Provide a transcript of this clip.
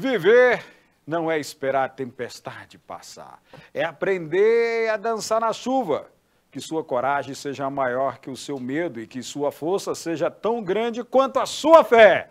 Viver não é esperar a tempestade passar, é aprender a dançar na chuva. Que sua coragem seja maior que o seu medo e que sua força seja tão grande quanto a sua fé.